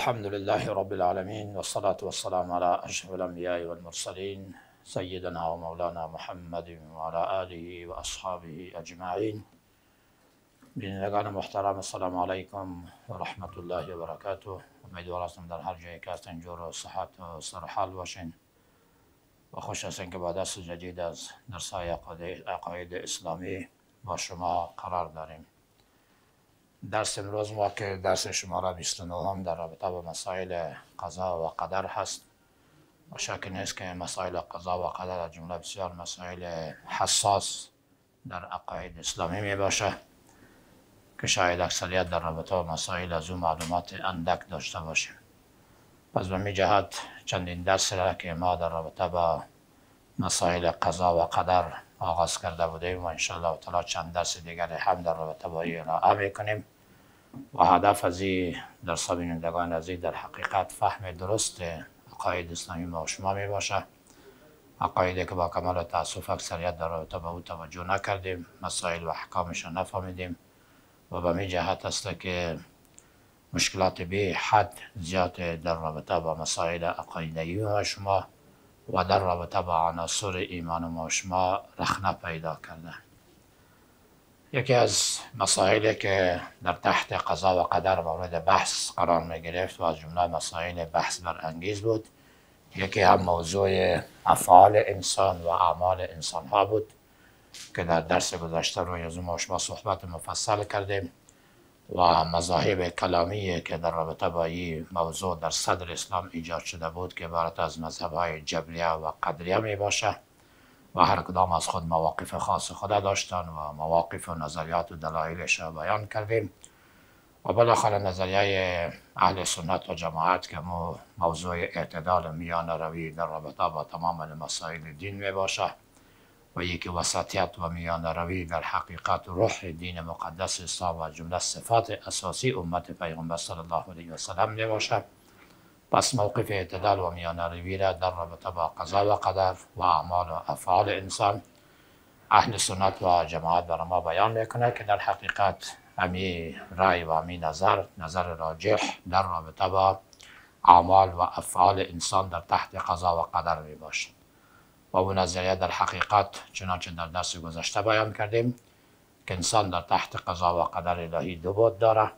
الحمد لله رب العالمين والصلاة والسلام على أشرف الأنبياء والمرسلين سيدنا ومولانا محمد وعلى آله وأصحابه أجمعين بين بینندگان محترم السلام عليكم ورحمة الله وبركاته برکاته امیدوار هستم در هر جایی جور و صحت و سرحال باشین و خوش درس قرار داريم درس امروز ما که درس شماره 29 هم در رابطه با مسائل قضا و قدر هست و شک نیست که مسائل قضا و قدر از جمله بسیار مسائل حساس در عقاید اسلامی می باشه که شاید اکثریت در رابطه با مسائل از اون معلومات اندک داشته باشیم پس به می جهت چندین درس را که ما در رابطه با مسائل قضا و قدر آغاز کرده بودیم و انشاءالله تعالی چند درس دیگر هم در رابطه با این آمی کنیم و هدف از این در سابینندگان از در حقیقت فهم درست عقاید اسلامی ما و شما می باشه عقایده که با کمال تاسف اکثریت در رابطه به او توجه نکردیم مسائل و احکامش نفهمیدیم و به می جهت است که مشکلات به حد زیاد در رابطه با مسائل عقایدی ما شما و در رابطه با عناصر ایمان ما شما رخنه پیدا کرده یکی از مسائلی که در تحت قضا و قدر مورد بحث قرار می گرفت و از جمله مسائل بحث انگیز بود یکی هم موضوع افعال انسان و اعمال انسان ها بود که در درس گذشته روی از ما شما صحبت مفصل کردیم و مذاهب کلامی که در رابطه با این موضوع در صدر اسلام ایجاد شده بود که عبارت از مذهب های جبریه و قدریه می باشه و هر کدام از خود مواقف خاص خدا داشتن و مواقف و نظریات و دلایلش را بیان کردیم و بالاخره نظریه اهل سنت و جماعت که مو موضوع اعتدال میان روی در رابطه با تمام مسائل دین می باشه و یکی وسطیت و میان روی در حقیقت روح دین مقدس است و جمله صفات اساسی امت پیغمبر صلی الله علیه و سلم می پس موقف اعتدال و میانه را در رابطه با قضا و قدر و اعمال و افعال انسان اهل سنت و جماعت بر ما بیان میکنه که در حقیقت امی رای و امی نظر نظر راجح در رابطه با اعمال و افعال انسان در تحت قضا و قدر می باشد و اون نظریه در حقیقت چنانچه در درس گذشته بیان کردیم که انسان در تحت قضا و قدر الهی دو بود داره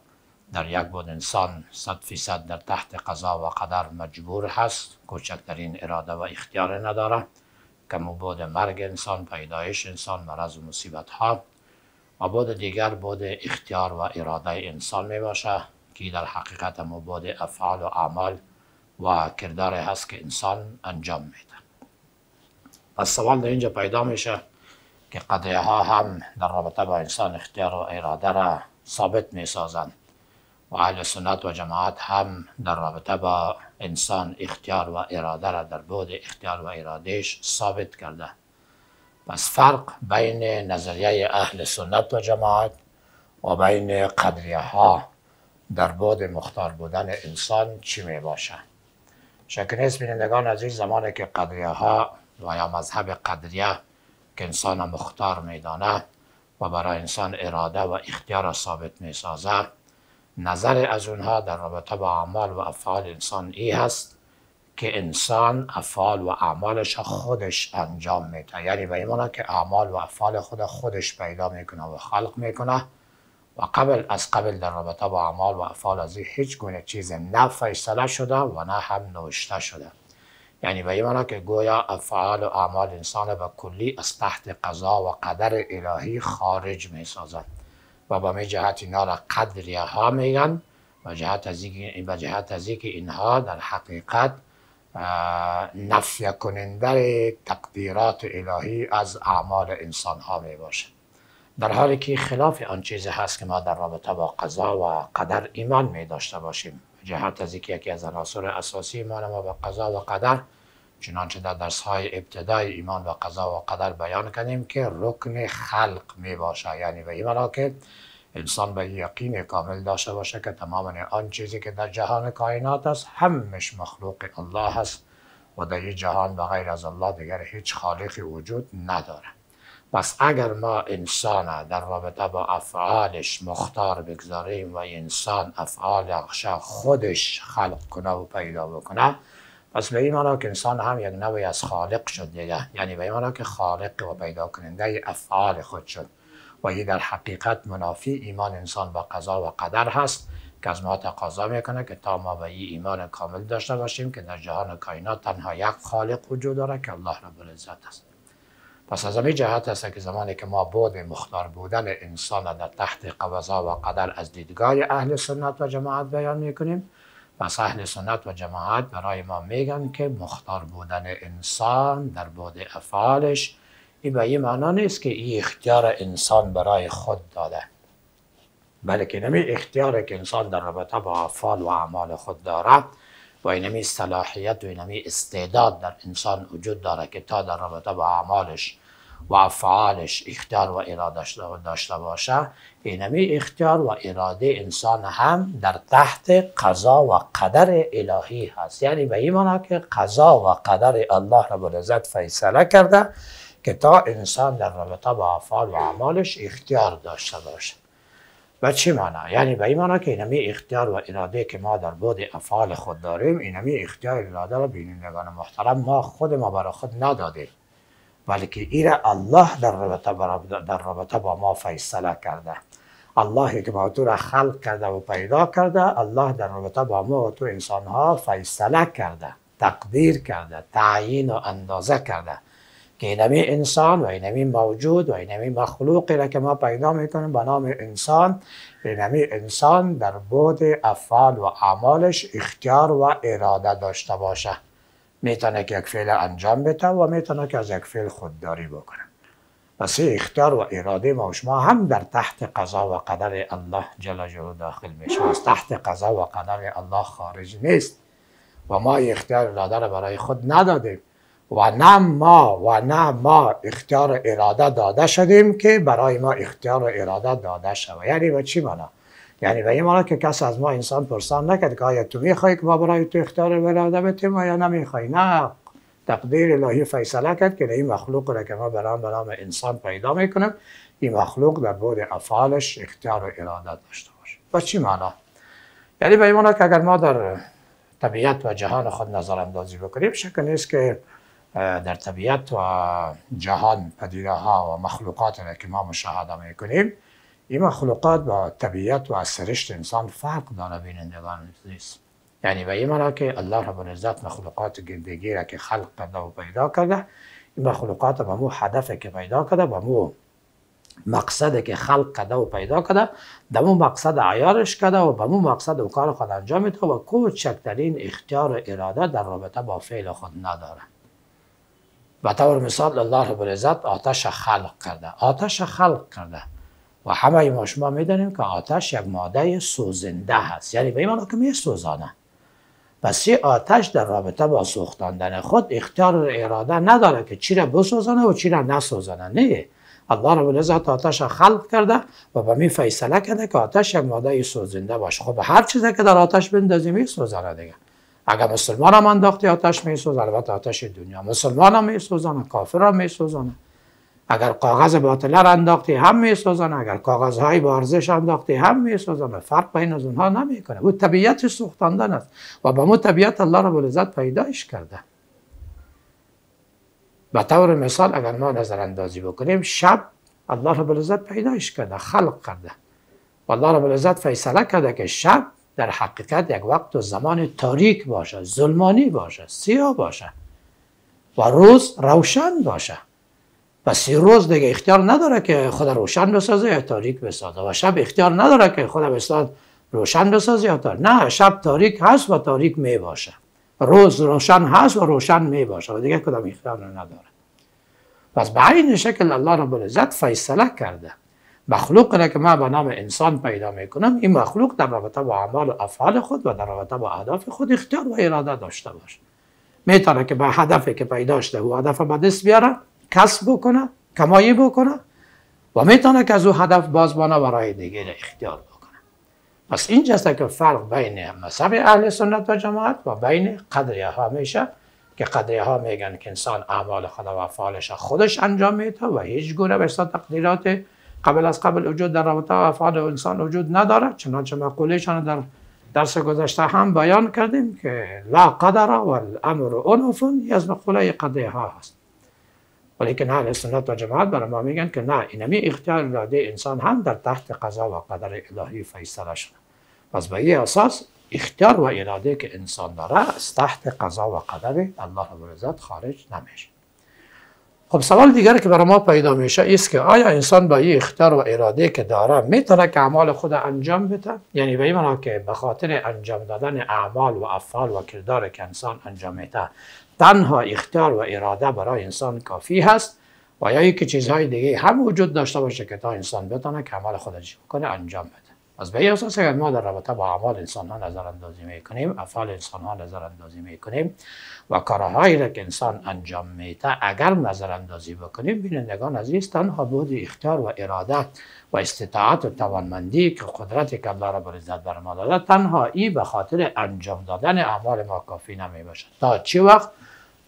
در یک بود انسان صد فیصد در تحت قضا و قدر مجبور هست کوچکترین اراده و اختیار نداره که بود مرگ انسان پیدایش انسان مرض و مصیبت ها و بود دیگر بود اختیار و اراده انسان می باشه که در حقیقت مبود افعال و اعمال و کردار هست که انسان انجام میده پس سوال در اینجا پیدا میشه که قضیه ها هم در رابطه با انسان اختیار و اراده را ثابت می سازند و اهل سنت و جماعت هم در رابطه با انسان اختیار و اراده را در بود اختیار و ارادهش ثابت کرده پس فرق بین نظریه اهل سنت و جماعت و بین قدریه ها در بود مختار بودن انسان چی می باشه نیست بینندگان عزیز زمانی که قدریه ها و یا مذهب قدریه که انسان مختار میدانه و برای انسان اراده و اختیار را ثابت می سازه نظر از اونها در رابطه با اعمال و افعال انسان ای هست که انسان افعال و اعمالش خودش انجام میده یعنی به ایمانه که اعمال و افعال خود خودش پیدا میکنه و خلق میکنه و قبل از قبل در رابطه با اعمال و افعال از هیچ گونه چیز نه فیصله شده و نه هم نوشته شده یعنی به ایمانه که گویا افعال و اعمال انسان به کلی از تحت قضا و قدر الهی خارج سازد و به می جهت اینا را قدریه ها میگن و جهت از این جهت اینها در حقیقت نفی کننده تقدیرات الهی از اعمال انسان ها می باشه در حالی که خلاف آن چیزی هست که ما در رابطه با قضا و قدر ایمان می داشته باشیم جهت از اینکه یکی از عناصر اساسی ما ما با قضا و قدر چنانچه در درس های ابتدای ایمان و قضا و قدر بیان کنیم که رکن خلق می باشه یعنی به این که انسان به یقین کامل داشته باشه که تمام آن چیزی که در جهان کائنات است همش مخلوق الله است و در این جهان و غیر از الله دیگر هیچ خالقی وجود نداره پس اگر ما انسان در رابطه با افعالش مختار بگذاریم و انسان افعال خودش خلق کنه و پیدا بکنه پس به این که انسان هم یک نوعی از خالق شد دیگه یعنی به این که خالق و پیدا کننده افعال خود شد و این در حقیقت منافی ایمان انسان با قضا و قدر هست که از ما تقاضا میکنه که تا ما به این ایمان کامل داشته باشیم که در جهان کائنات تنها یک خالق وجود داره که الله رب العزت است پس از همین جهت است که زمانی که ما بود مختار بودن انسان در تحت قضا و قدر از دیدگاه اهل سنت و جماعت بیان میکنیم پس اهل سنت و جماعت برای ما میگن که مختار بودن انسان در بود افعالش این به این معنا نیست که این اختیار انسان برای خود داده بلکه نمی اختیار که انسان در رابطه با افعال و اعمال خود داره و اینمی صلاحیت و اینمی استعداد در انسان وجود داره که تا در رابطه با اعمالش و فعالش اختیار و اراده داشته باشه اینمی اختیار و اراده انسان هم در تحت قضا و قدر الهی هست یعنی به این که قضا و قدر الله رب العزت فیصله کرده که تا انسان در رابطه با افعال و اعمالش اختیار داشته باشه و چی معنا یعنی به این که اینمی اختیار و اراده که ما در بود افعال خود داریم اینمی اختیار اراده را بینندگان محترم ما خود ما برای خود ندادیم بلکه ایرا الله در رابطه, در رابطه با ما فیصله کرده الله که ما تو را خلق کرده و پیدا کرده الله در رابطه با ما و تو انسان ها فیصله کرده تقدیر کرده تعیین و اندازه کرده که اینمی انسان و اینمی موجود و اینمی مخلوقی را که ما پیدا میکنیم به نام انسان اینمی انسان در بود افعال و اعمالش اختیار و اراده داشته باشه میتونه که یک فعل انجام بده و میتونه که از یک فعل خودداری بکنه پس اختیار و اراده ما شما هم در تحت قضا و قدر الله جل جلاله داخل میشه از تحت قضا و قدر الله خارج نیست و ما اختیار اراده را برای خود ندادیم و نه ما و نه ما اختیار اراده داده شدیم که برای ما اختیار و اراده داده شود یعنی و چی معنا یعنی به این که کس از ما انسان پرسان نکرد که آیا تو میخوای که ما برای تو اختیار تیم بتیم یا نمیخوای نه تقدیر الهی فیصله کرد که این مخلوق را که ما برام برام انسان پیدا میکنم این مخلوق در بود افعالش اختیار و ارادت داشته باشه و چی معنا یعنی به این که اگر ما در طبیعت و جهان خود نظر اندازی بکنیم شک نیست که در طبیعت و جهان پدیده ها و مخلوقات را که ما مشاهده میکنیم این مخلوقات با طبیعت و از سرشت انسان فرق داره بینندگان نیست. یعنی به این که الله رب العزت مخلوقات گندگی را که خلق کرده و پیدا کرده این مخلوقات به مو هدف که پیدا کرده به مو مقصد که خلق کرده و پیدا کرده به مقصد عیارش کرده و به مو مقصد و کار خود انجام میده و کوچکترین اختیار و اراده در رابطه با فعل خود نداره به طور مثال الله رب العزت آتش خلق کرده آتش خلق کرده و همه ما شما میدانیم که آتش یک ماده سوزنده هست یعنی به این معنی که میسوزانه پس این آتش در رابطه با سوختاندن خود اختیار اراده نداره که چی را بسوزانه و چی را نسوزانه نه الله رب العزت آتش را خلق کرده و به می فیصله کرده که آتش یک ماده سوزنده باشه خب هر چیزی که در آتش بندازیم میسوزانه دیگه اگر مسلمان هم انداختی آتش میسوز البته آتش دنیا مسلمان هم میسوزانه کافر هم میسوزانه اگر کاغذ باطله را انداختی هم میسازن اگر کاغذ های با ارزش انداختی هم میسازن فرق بین از اونها نمیکنه او طبیعت سوختاندن است و به مو طبیعت الله رب العزت پیدایش کرده به طور مثال اگر ما نظر اندازی بکنیم شب الله رب العزت پیدایش کرده خلق کرده و الله رب العزت فیصله کرده که شب در حقیقت یک وقت و زمان تاریک باشه ظلمانی باشه سیاه باشه و روز روشن باشه پس روز دیگه اختیار نداره که خود روشن بسازه یا تاریک بسازه و شب اختیار نداره که خود بسازه روشن بسازه یا تاریک نه شب تاریک هست و تاریک می باشه روز روشن هست و روشن می باشه و دیگه کدام اختیار نداره پس به این شکل الله رب العزت فیصله کرده مخلوق را که ما به نام انسان پیدا می کنم این مخلوق در رابطه با اعمال و افعال خود و در رابطه با اهداف خود اختیار و اراده داشته باشه میتونه که به هدفی که پیدا شده و هدف به دست بیاره کسب بکنه کمایی بکنه و میتونه که از او هدف باز بانه برای دیگه اختیار بکنه پس این جسته که فرق بین مذهب اهل سنت و جماعت و بین قدریه ها میشه که قدریه ها میگن که انسان اعمال خدا و افعالش خودش انجام میده و هیچ گونه به تقدیرات قبل از قبل وجود در رابطه و افعال انسان وجود نداره چنانچه مقولهشان در درس گذشته هم بیان کردیم که لا قدر و الامر انف از مقوله قدریه ها هست ولی که نه سنت و جماعت برای ما میگن که نه اینمی اختیار اراده انسان هم در تحت قضا و قدر الهی شده. پس به این اساس اختیار و اراده که انسان داره از تحت قضا و قدر الله رب خارج نمیشه خب سوال دیگر که برای ما پیدا میشه است که آیا انسان با این اختیار و اراده که داره میتونه که اعمال خود انجام بده یعنی به این که به خاطر انجام دادن اعمال و افعال و کردار که انسان انجام میده تنها اختیار و اراده برای انسان کافی هست و یا که چیزهای دیگه هم وجود داشته باشه که تا انسان بتانه که عمل خودش بکنه انجام بده از به اساس اگر ما در رابطه با اعمال انسان ها نظر اندازی می کنیم افعال انسان ها نظر اندازی می کنیم و کارهایی را که انسان انجام میده اگر نظر اندازی بکنیم بینندگان عزیز تنها بود اختیار و اراده و استطاعت و توانمندی که قدرت که الله بر ما تنها ای به خاطر انجام دادن اعمال ما کافی نمی باشد تا چه وقت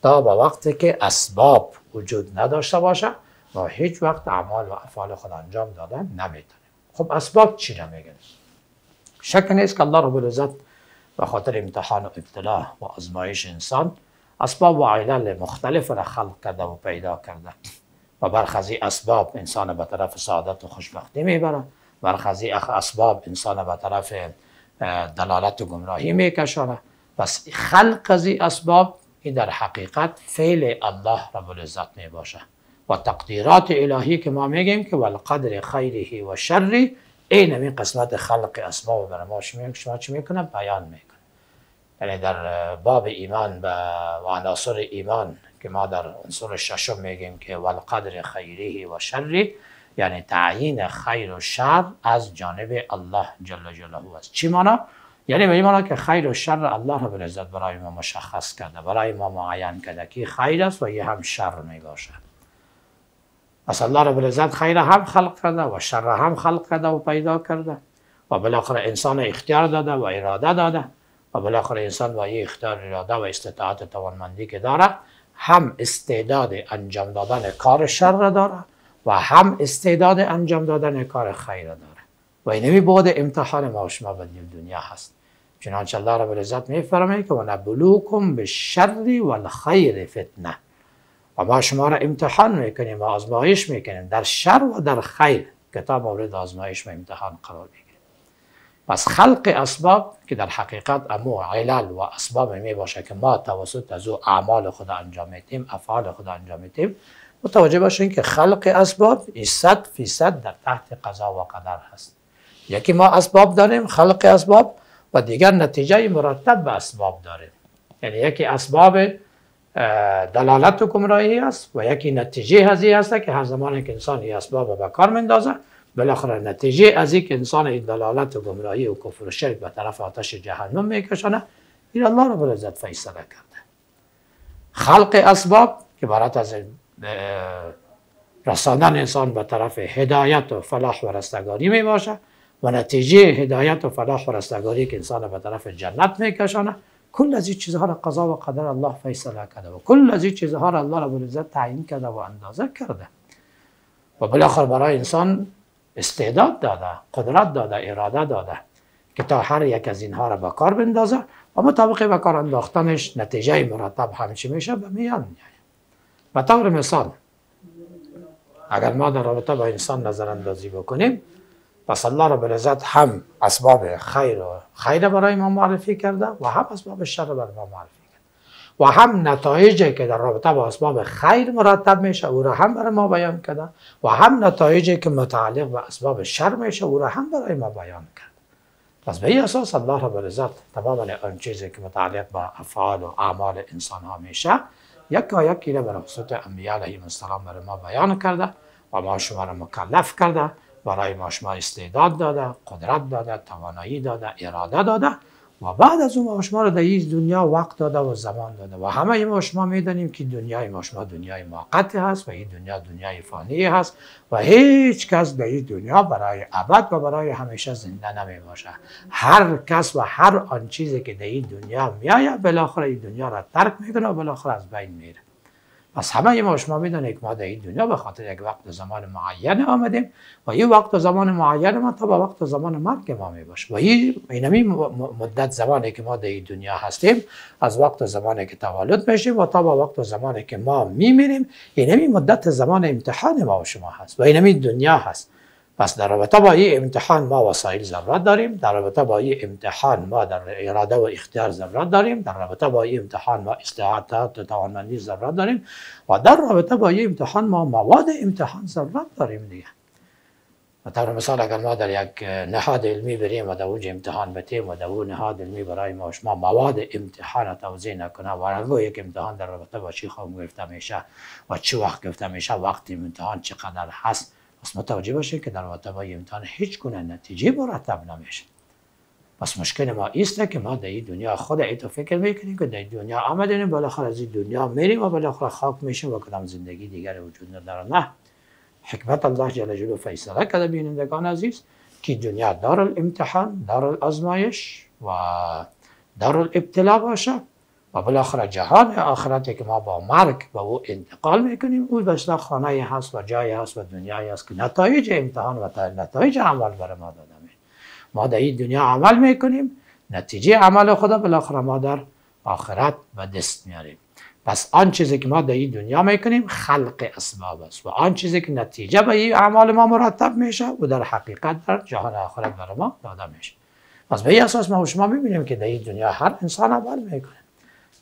تا با وقتی که اسباب وجود نداشته باشه ما هیچ وقت اعمال و افعال خود انجام دادن نمیتونیم خب اسباب چی را نمیگن شک نیست که الله رب العزت به خاطر امتحان و ابتلا و آزمایش انسان اسباب و علل مختلف را خلق کرده و پیدا کرده و برخزی اسباب انسان به طرف سعادت و خوشبختی میبره برخزی اسباب انسان به طرف دلالت و گمراهی میکشانه پس خلق از اسباب این در حقیقت فعل الله رب العزت می باشه و تقدیرات الهی که ما میگیم که والقدر خیره و شری این این قسمت خلق اسباب برای ما شما چی میکنه بیان میکنه یعنی در باب ایمان و عناصر ایمان که ما در عنصر ششم میگیم که والقدر خیره و شری یعنی تعیین خیر و شر از جانب الله جل جلاله است چی مانا یعنی به این که خیر و شر الله رو به برای ما مشخص کرده برای ما معین کرده که خیر است و یه هم شر می باشد پس الله رب العزت خیر هم خلق کرده و شر هم خلق کرده و پیدا کرده و بالاخره انسان اختیار داده و اراده داده و بالاخره انسان با یه اختیار اراده و استطاعت توانمندی که داره هم استعداد انجام دادن کار شر داره و هم استعداد انجام دادن کار خیر داره و اینمی بعد امتحان ما و شما دنیا هست چنانچه الله رب العزت میفرمه که ونبلوکم به شر و خیر فتنه و ما شما را امتحان میکنیم و آزمایش میکنیم در شر و در خیر کتاب مورد آزمایش و امتحان قرار میگیره پس خلق اسباب که در حقیقت امو علل و اسباب می باشه که ما توسط از او اعمال خدا انجام میدیم افعال خدا انجام میدیم متوجه باشین که خلق اسباب 100 فیصد در تحت قضا و قدر هست یکی ما اسباب داریم خلق اسباب و دیگر نتیجه مرتب به اسباب داریم یعنی یکی اسباب دلالت و گمراهی است و یکی نتیجه هزی است که هر زمان که انسان این اسباب به کار میندازه بالاخره نتیجه از این که انسان این دلالت و گمراهی و کفر و شرک به طرف آتش جهنم میکشانه این الله رو برزد فیصله کرده خلق اسباب که برات از رساندن انسان به طرف هدایت و فلاح و رستگاری می باشه و نتیجه هدایت و فلاح و رستگاری که انسان به طرف جنت میکشانه کل از این چیزها را قضا و قدر الله فیصله کرده و کل از این چیزها را الله رب العزت تعیین کرده و اندازه کرده و بالاخره برای انسان استعداد داده قدرت داده اراده داده که تا هر یک از اینها را به کار بندازه و مطابق به کار انداختنش نتیجه مرتب همچی میشه به میان میاد به طور مثال اگر ما در رابطه با انسان نظر اندازی بکنیم پس الله رب العزت هم اسباب خیر و خیر برای ما معرفی کرده و هم اسباب شر برای ما معرفی و هم نتایجی که در رابطه با اسباب خیر مرتب میشه او را هم برای ما بیان کرده و هم نتایجی که متعلق به اسباب شر میشه او را هم برای ما بیان کرده پس به اساس الله رب العزت تمام آن چیزی که متعلق به افعال و اعمال انسان ها میشه یک و یکی را خصوص انبیاء علیهم السلام برای ما بیان کرده و ما شما را مکلف کرده برای ما شما استعداد داده قدرت داده توانایی داده اراده داده و بعد از اون شما را در این دنیا وقت داده و زمان داده و همه ما شما میدانیم که دنیای ما شما دنیای موقت هست و این دنیا دنیای فانی هست و هیچ کس در این دنیا برای ابد و برای همیشه زنده نمی باشه هر کس و هر آن چیزی که در این دنیا میآید بالاخره این دنیا را ترک میکنه و بالاخره از بین میره پس همه ما شما که ما در این دنیا به خاطر یک وقت و زمان معین آمدیم و یه وقت و زمان معین ما تا به وقت و زمان مرگ ما می باشه و این مدت زمانی که ما در این دنیا هستیم از وقت و زمانی که تولد میشیم و تا به وقت و زمانی که ما میمیریم این مدت زمان امتحان ما و شما هست و این دنیا هست پس در رابطه با این امتحان ما وسایل ضرورت داریم در رابطه با این امتحان ما در اراده و اختیار ضرورت داریم در رابطه با این امتحان ما استعداد و توانمندی ضرورت داریم و در رابطه با این امتحان ما مواد امتحان ضرورت داریم دیگه مثلا مثال اگر ما در یک نهاد علمی بریم و در امتحان بتیم و در نهاد علمی برای ما شما مواد امتحان توضیح نکنه و یک امتحان در رابطه با چی خواهم گرفته میشه و چه وقت گرفته میشه وقتی امتحان چقدر هست پس متوجه باشه که در مرتبه امتحان هیچ گونه نتیجه مرتب نمیشه پس مشکل ما ایسته که ما در این دنیا خود ایتو فکر میکنیم که در این دنیا آمدیم بالاخره از این دنیا میریم و بالاخره خاک میشیم و کدام زندگی دیگر وجود نداره نه حکمت الله جل جلو فیصله کرده بینندگان عزیز که دنیا دار امتحان دار آزمایش و دار ابتلا باشه و بالاخره جهان آخرتی که ما با مرگ به او انتقال میکنیم او بسیار خانه هست و جایی هست و دنیایی هست که نتایج امتحان و نتایج عمل بر ما داده می ما در این دنیا عمل میکنیم نتیجه عمل خدا بالاخره ما در آخرت و دست میاریم پس آن چیزی که ما در این دنیا میکنیم خلق اسباب است و آن چیزی که نتیجه به این اعمال ما مرتب میشه و در حقیقت در جهان آخرت بر ما داده میشه پس به اساس ما شما میبینیم که در این دنیا هر انسان عمل میکنه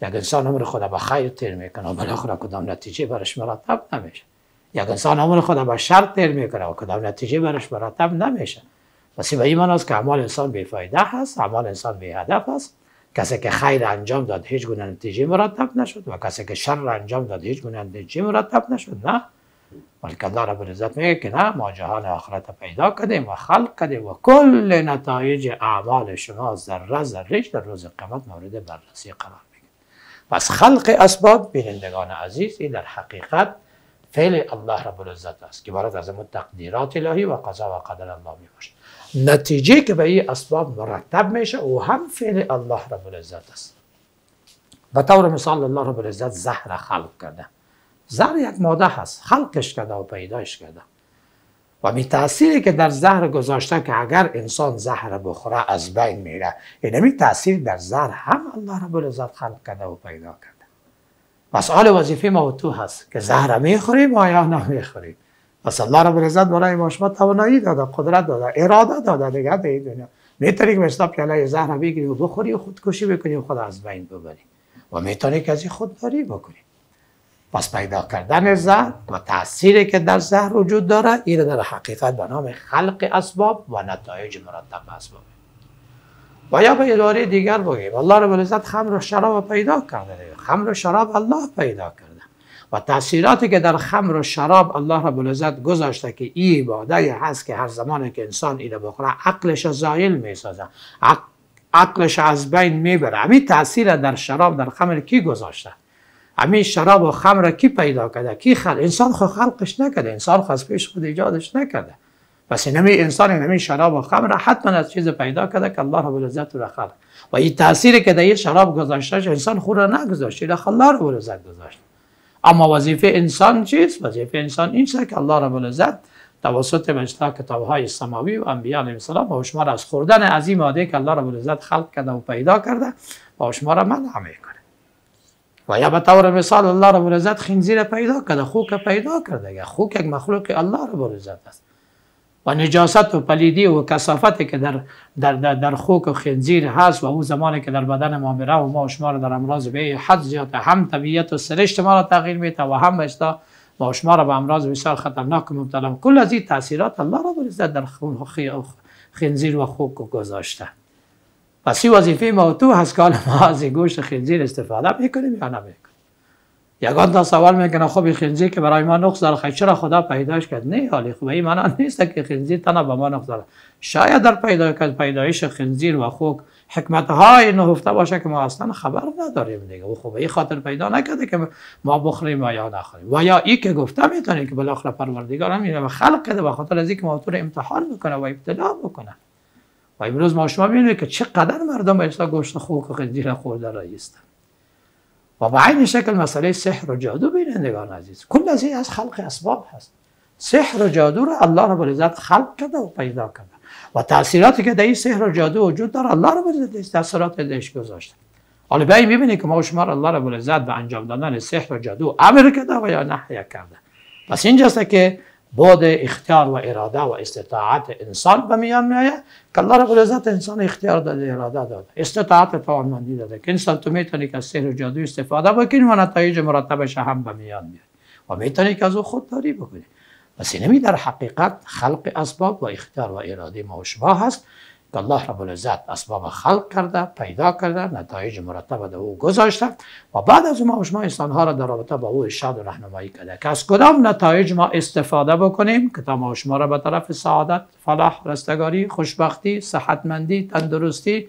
یک انسان عمر خود به خیر تیر میکنه بالاخره کدام نتیجه برش مرتب نمیشه یک انسان عمر خود به شر تیر میکنه و کدام نتیجه برش مرتب نمیشه پس به این است که اعمال انسان فایده هست اعمال انسان بی هدف است کسی که خیر انجام داد هیچ گونه نتیجه مرتب نشد و کسی که شر انجام داد هیچ گونه نتیجه مرتب نشد نه بلکه الله رب العزت میگه که نه ما جهان آخرت پیدا کردیم و خلق کردیم و کل نتایج اعمال شما ذره ذره در روز قیامت مورد بررسی قرار پس خلق اسباب بینندگان عزیز این در حقیقت فعل الله رب العزت است که برات از تقدیرات الهی و قضا و قدر الله می باشد نتیجه که به این اسباب مرتب میشه او هم فعل الله رب العزت است به طور مثال الله رب العزت زهر خلق کرده زهر یک ماده هست خلقش کرده و پیدایش کرده و می تأثیری که در زهر گذاشته که اگر انسان زهر بخوره از بین میره این می تأثیر در زهر هم الله رب العزت خلق کرده و پیدا کرده مسئله وظیفه ما و تو هست که زهر میخوریم و یا نمیخوریم پس الله رب العزت برای ما شما توانایی داده قدرت داده اراده داده دیگه در این دنیا میتونی که مثلا پیاله زهر بگیری و بخوری و خودکشی بکنی و خود از بین ببری و میتونی که از خودداری بکنی پس پیدا کردن زهر و تأثیری که در زهر وجود داره این در حقیقت به نام خلق اسباب و نتایج مرتب اسباب و یا به اداره دیگر بگیم الله رب العزت خمر و شراب پیدا کرده خمر و شراب الله پیدا کرده و تاثیراتی که در خمر و شراب الله رب العزت گذاشته که ای عباده هست که هر زمانی که انسان اینه بخوره عقلش زایل سازه عقلش از بین میبره همین تاثیر در شراب در خمر کی گذاشته همین شراب و خمر کی پیدا کرده کی خل انسان خو خلقش نکرده انسان خو از پیش خود ایجادش نکرده پس نمی انسان نمی شراب و خمر حتما از چیز پیدا کرده که الله رب العزت را خلق و این تاثیری که در شراب گذاشته انسان خود را نگذاشته الا الله رب العزت گذاشته اما وظیفه انسان چیست وظیفه انسان این است که الله رب العزت توسط مجتا کتاب های سماوی و انبیاء علیه السلام و شما را از خوردن از این ماده که الله رب العزت خلق کرده و پیدا کرده و شما را منع میکنه و یا به طور مثال الله رب العزت خنزیر پیدا کرده خوک پیدا کرده یا خوک یک مخلوق الله رب العزت است و نجاست و پلیدی و کثافت که در در در, در خوک و خنزیر هست و او زمانی که در بدن ما میره و ما و شما را در امراض به حد زیاد هم طبیعت و سرشت ما را تغییر میده و هم اشتا ما و شما را به امراض بسیار خطرناک مبتلا کل از این تاثیرات الله رب العزت در خون خنزیر و خوک گذاشته پس این وظیفه ما تو هست که ما از گوشت خنزیر استفاده میکنیم یا نمیکنیم یگان تا سوال میکنه خب خنزیر که برای ما نقص داره خیلی چرا خدا پیدایش کرد نه حالی خب این معنا نیست که خنزیر تنها به ما نقص داره شاید در پیدا کرد پیدایش خنزیر و خوک حکمت های نهفته باشه که ما اصلا خبر نداریم دیگه و خوبه این خاطر پیدا نکرده که ما بخوریم و یا نخوریم و یا ای که گفته میتونه که بالاخره پروردگار هم خلق کرده و خاطر از اینکه ما تو امتحان میکنه و ابتلا میکنه و امروز ما شما بینید که چقدر مردم اصلا گوشت خوک و خنزیر خورده را ایستن و به عین شکل مسئله سحر و جادو بینندگان عزیز کل از این از خلق اسباب هست سحر و جادو را الله رب العزت خلق کرده و پیدا کرده و تاثیراتی که در این سحر و جادو وجود داره الله رب العزت تاثیرات دهش گذاشته حالا بیایی میبینید که ما شما را الله رب العزت به انجام دادن سحر و جادو امر کرده و یا نحی کرده پس اینجاست که بود اختیار و اراده و استطاعت انسان به میان میآید که الله انسان اختیار داده اراده داده استطاعت توانمندی داده که انسان تو میتونی که از سحر و جادو استفاده بکنی و نتایج مرتبش هم به میان میاد و میتونی که از او خودداری بکنی پس اینمی در حقیقت خلق اسباب و اختیار و اراده ما هست الله رب العزت اسباب خلق کرده پیدا کرده نتایج مرتبه در او گذاشته و بعد از ما شما ها را در رابطه با او ارشاد و راهنمایی کرده که از کدام نتایج ما استفاده بکنیم که تا ما شما را به طرف سعادت فلاح رستگاری خوشبختی صحتمندی تندرستی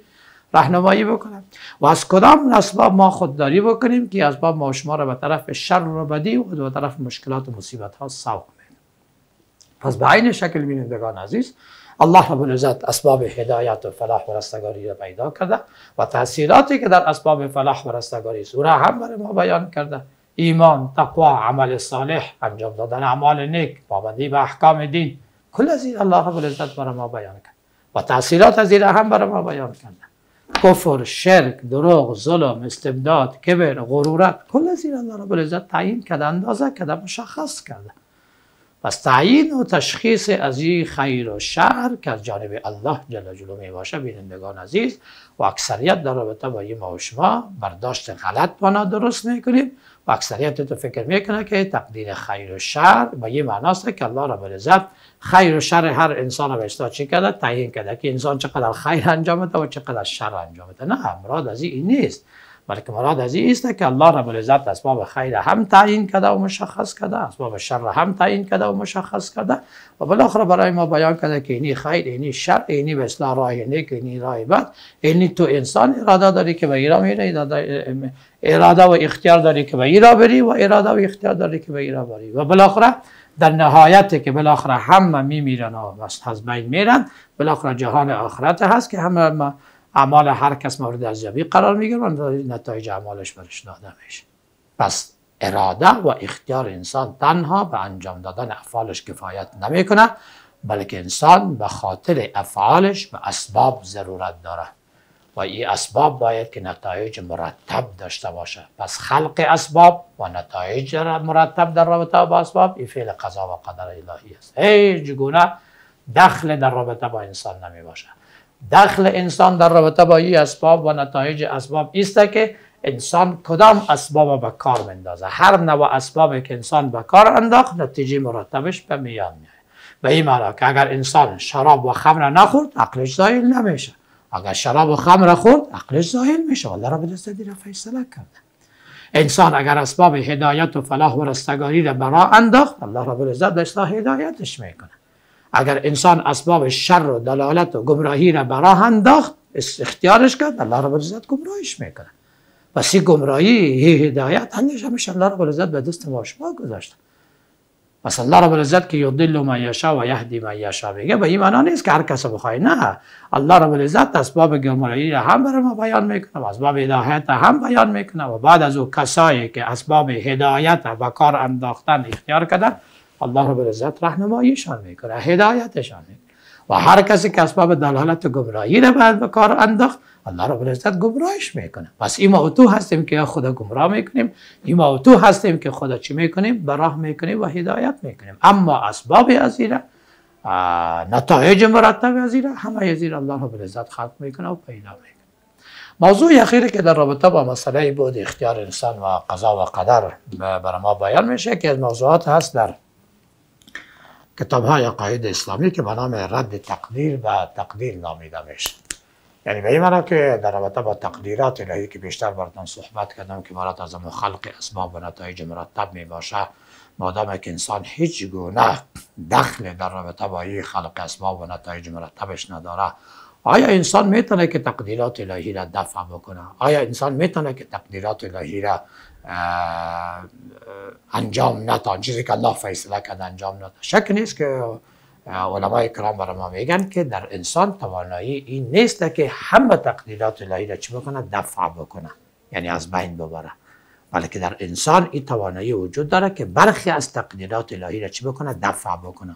رهنمایی بکنم و از کدام اسباب ما خودداری بکنیم که اسباب ما شما را به طرف شر و بدی و به طرف مشکلات و مصیبت ها سوق پس به عین شکل بینندگان عزیز الله رب العزت اسباب هدایت و فلاح و رستگاری را پیدا کرده و تحصیلاتی که در اسباب فلاح و رستگاری سوره هم برای ما بیان کرده ایمان، تقوا، عمل صالح، انجام دادن اعمال نیک، پابندی به احکام دین کل از این الله رب العزت برای ما بیان کرد و تحصیلات از این هم برای ما بیان کرده کفر، شرک، دروغ، ظلم، استبداد، کبر، غرورت کل از این الله رب تعیین کرده، اندازه کرده، مشخص کرده پس تعیین و تشخیص از خیر و شر که از جانب الله جل جلو می باشه بینندگان عزیز و اکثریت در رابطه با این ما و شما برداشت غلط بنا درست میکنیم و اکثریت تو فکر میکنه که تقدیر خیر و شر به یه معناست که الله را برزد خیر و شر هر انسان را بهش چی کرده تعیین کرده که انسان چقدر خیر انجام بده و چقدر شر انجام بده نه مراد از این نیست بلکه مراد از این است که الله رب العزت اسباب خیر هم تعیین کرده و مشخص کرده اسباب شر هم تعیین کرده و مشخص کرده و بالاخره برای ما بیان کرده که اینی خیر اینی شر اینی به اصلاح راه نیک اینی راه بد اینی تو انسان اراده داری که به ایرا میره اراده و اختیار داری که به ایرا بری و اراده و اختیار داری که به ایرا بری و بالاخره در نهایت که بالاخره همه میمیرن و از بین میرن بالاخره جهان آخرت هست که همه اعمال هر کس مورد ارزیابی قرار میگیره و نتایج اعمالش برش داده میشه پس اراده و اختیار انسان تنها به انجام دادن افعالش کفایت نمیکنه بلکه انسان به خاطر افعالش به اسباب ضرورت داره و این اسباب باید که نتایج مرتب داشته باشه پس خلق اسباب و نتایج مرتب در رابطه با اسباب این فعل قضا و قدر الهی است هیچ گونه دخل در رابطه با انسان نمی باشه دخل انسان در رابطه با این اسباب و نتایج اسباب است که انسان کدام اسباب به کار مندازه هر نوع اسبابی که انسان به کار انداخت نتیجه مرتبش به میان میاد به این معنا که اگر انسان شراب و خمر نخورد عقلش زایل نمیشه اگر شراب و خمر خورد عقلش زایل میشه الله را به دست فیصله کرده انسان اگر اسباب هدایت و فلاح و رستگاری را برا انداخت الله را به دست هدایتش میکنه اگر انسان اسباب شر و دلالت و گمراهی را براه انداخت اختیارش کرد الله رب العزت میکنه پس این گمراهی هدایت هنیش همیشه الله رب العزت به دست ما شما گذاشته پس الله رب العزت که یدل من یشا و یهدی من یشا میگه به این معنا نیست که هر کس بخوای نه الله رب العزت اسباب گمراهی را هم برای ما بیان میکنه و اسباب هدایت هم بیان میکنه و بعد از او کسایی که اسباب هدایت و کار انداختن اختیار کردن الله رب العزت رهنماییشان میکنه هدایتشان میکنه و هر کسی که اسباب دلالت و گمراهی رو بعد به کار انداخت الله رب العزت گمراهش میکنه پس این ما تو هستیم که خدا گمراه میکنیم این ما تو هستیم که خدا چی میکنیم براه میکنیم و هدایت میکنیم اما اسباب ازیره نتایج مرتب ازیره همه ازیرا الله رب العزت خلق میکنه و پیدا میکنه موضوع اخیری که در رابطه با مسئله بود اختیار انسان و قضا و قدر برای ما بیان میشه که از موضوعات هست در کتاب های قاید اسلامی که به نام رد تقدیر و تقدیر نامیده میشه یعنی به این که در رابطه با تقدیرات الهی که بیشتر براتون صحبت کردم که مرات از خلق اسباب و نتایج مرتب می باشه مادام که انسان هیچ گونه دخل در رابطه با این خلق اسباب و نتایج مرتبش نداره آیا انسان میتونه که تقدیرات الهی را دفع بکنه آیا انسان میتونه که تقدیرات الهی را انجام نتان، چیزی که الله فیصله کرد انجام نتان شک نیست که علمای کرام برای ما میگن که در انسان توانایی این نیست که همه تقدیرات الهی را چی بکنه دفع بکنه یعنی از بین ببره بلکه در انسان این توانایی وجود داره که برخی از تقدیرات الهی را چی بکنه دفع بکنه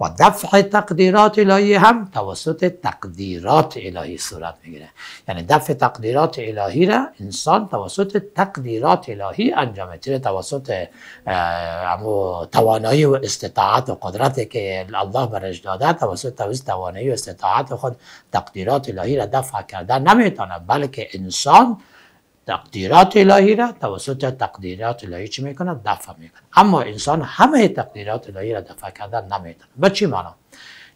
ودفع تقدیرات الهی هم توسط تقدیرات الهی صورت میگیره یعنی يعني دفع تقدیرات الهی را انسان توسط تقدیرات الهی انجام میده توسط آه، توانایی و استطاعت و قدرتی که الله برش داده توسط توانایی و استطاعت خود تقدیرات الهی را دفع کرده نمیتونه بلکه انسان تقدیرات الهی را توسط تقدیرات الهی چی میکنه؟ دفع میکنه. اما انسان همه تقدیرات الهی را دفع کردن نمیتونه به چی معنا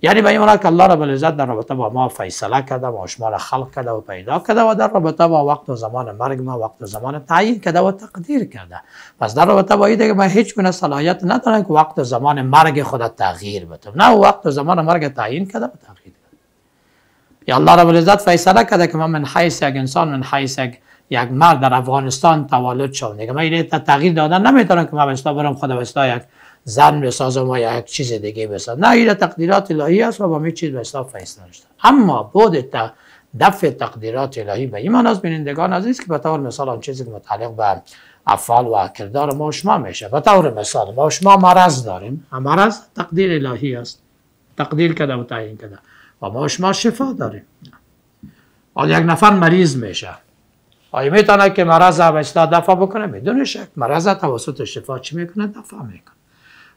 یعنی به این که الله رب العزت در رابطه با ما فیصله کرده و شما را خلق کرده و پیدا کرده و در رابطه با وقت و زمان مرگ ما وقت و زمان تعیین کرده و تقدیر کرده پس در رابطه با این من ما هیچ گونه صلاحیت نداریم که وقت و زمان مرگ خودت تغییر بده نه وقت و زمان مرگ تعیین کرده و تغییر یا الله رب العزت فیصله کرده که من من حیث یک انسان من حیث یک مرد در افغانستان تولد شد دیگه من اینه تغییر دادن نمیتونم که من برم خدا بستا یک زن بسازم و یک چیز دیگه بسازم نه اینه تقدیرات الهی است و با می چیز بستا فیصله شد اما بود تا دفع تقدیرات الهی به ایمان از بینندگان عزیز که به طور مثال آن چیزی که متعلق به افعال و کردار ما شما میشه به طور مثال ما شما مرض داریم مرض تقدیر الهی است تقدیر کرده و تعیین کرده و ما شما شفا داریم حال یک نفر مریض میشه آیا میتونه که مرض اصلاح دفع بکنه بدون شک مرض توسط شفا چی میکنه دفع میکنه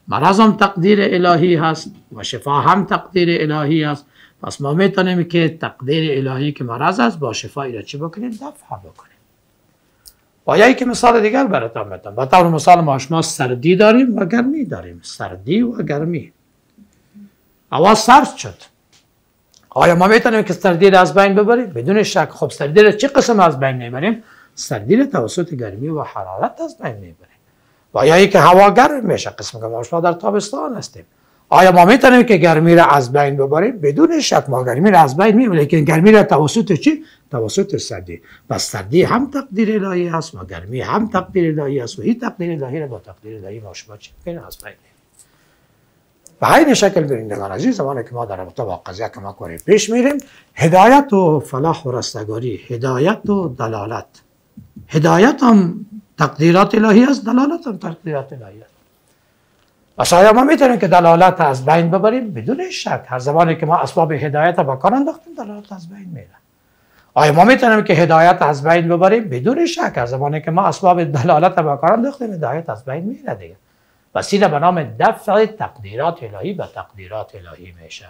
مرض هم تقدیر الهی هست و شفا هم تقدیر الهی هست پس ما میتونیم که تقدیر الهی که مرض است با شفا را چی بکنیم دفع بکنیم و یا که مثال دیگر براتون بتم به طور مثال ما شما سردی داریم و گرمی داریم سردی و گرمی هوا سرد شد آیا ما میتونیم که سردی را از بین ببریم بدون شک خب سردی را چه قسم از بین میبریم سردی را توسط گرمی و حرارت از بین میبریم و یا که هوا گرم میشه قسم که ما شما در تابستان هستیم آیا ما میتونیم که گرمی را از بین ببریم بدون شک ما گرمی را از بین میبریم لیکن گرمی را توسط چی توسط سردی پس سردی هم تقدیر الهی است و گرمی هم تقدیر الهی است و هیچ تقدیر الهی را با تقدیر الهی ما شما چی از بین و همین شکل بینندگان عزیز زمانی که ما در رابطه با قضیه کمک کنیم پیش میریم هدایت و فلاح و رستگاری هدایت و دلالت هدایت هم تقدیرات الهی است دلالت هم تقدیرات الهی است پس ما میتونیم که دلالت از بین ببریم بدون شک هر زمانی که ما اسباب هدایت با کار انداختیم دلالت از بین میره آیا ما میتونیم که هدایت از بین ببریم بدون شک هر زمانی که ما اسباب دلالت با کار انداختیم هدایت از بین میره دیگه وسیله به نام دفع تقدیرات الهی به تقدیرات الهی میشه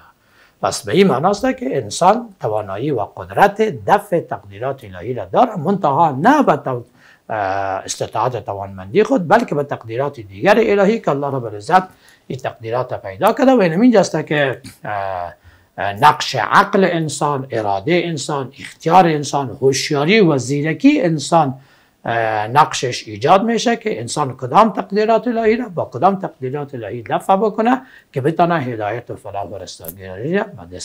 پس به این معناست که انسان توانایی و قدرت دفع تقدیرات الهی را داره منتها نه به اه، استطاعت توانمندی خود بلکه به تقدیرات دیگر الهی که الله رب رزت این تقدیرات پیدا کرده و این است که اه، اه، نقش عقل انسان اراده انسان اختیار انسان هوشیاری و زیرکی انسان نقشش ایجاد میشه که انسان کدام تقدیرات الهی را با کدام تقدیرات الهی دفع بکنه که بتانه هدایت و فلاح و رستگاری را به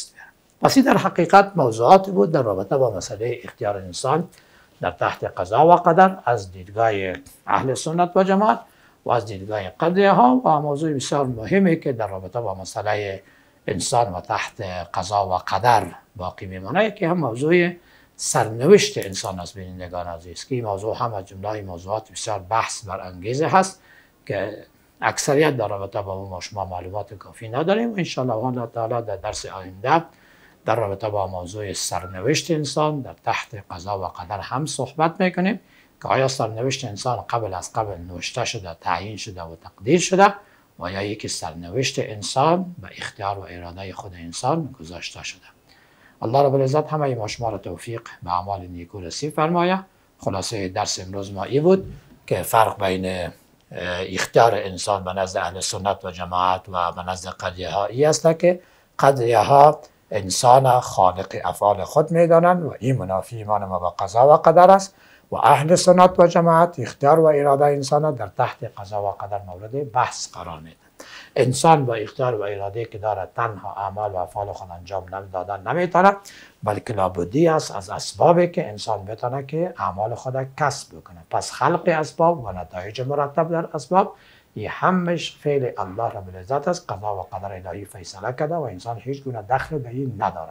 پس در حقیقت موضوعات بود در رابطه با مسئله اختیار انسان در تحت قضا و قدر از دیدگاه اهل سنت و جماعت و از دیدگاه قدره ها و موضوع بسیار مهمی که در رابطه با مسئله انسان و تحت قضا و قدر باقی میمانه که هم موضوع سرنوشت انسان از بینندگان عزیز که این موضوع هم از جمله موضوعات بسیار بحث انگیزه هست که اکثریت در رابطه با ما شما معلومات کافی نداریم انشاءالله الله تعالی در درس آینده در رابطه با موضوع سرنوشت انسان در تحت قضا و قدر هم صحبت میکنیم که آیا سرنوشت انسان قبل از قبل نوشته شده تعیین شده و تقدیر شده و یا یکی سرنوشت انسان به اختیار و اراده خود انسان گذاشته شده الله رب العزت همه ما شما را توفیق به اعمال نیکو رسیب فرمایه خلاصه درس امروز ما ای بود که فرق بین اختیار انسان به نزد اهل سنت و جماعت و به نزد قدیه ها ای است که قدیه ها انسان خالق افعال خود میدانند و این منافی ایمان ما به قضا و قدر است و اهل سنت و جماعت اختیار و اراده انسان در تحت قضا و قدر مورد بحث قرار میدن انسان با اختیار و اراده که دارد تنها اعمال و افعال خود انجام دادن نمیتونه بلکه لابدی است از اسبابی که انسان بتواند که اعمال خود کسب بکنه پس خلق اسباب و نتایج مرتب در اسباب این همش فعل الله رب العزت است قضا و قدر الهی فیصله کرده و انسان هیچ گونه دخل به این نداره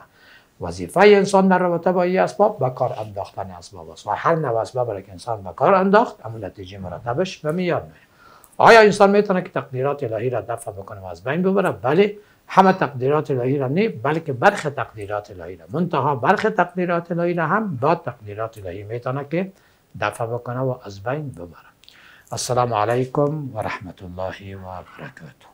وظیفه انسان در رابطه با این اسباب به کار انداختن اسباب است و هر نوع اسباب را که انسان به کار انداخت اما نتیجه مرتبش به میاد آیا انسان میتونه که تقدیرات الهی را دفع بکنه و از بین ببره بله همه تقدیرات الهی را نه بلکه برخ تقدیرات الهی را منتها برخ تقدیرات الهی را هم با تقدیرات الهی میتونه که دفع بکنه و از بین ببره السلام علیکم و رحمت الله و برکاته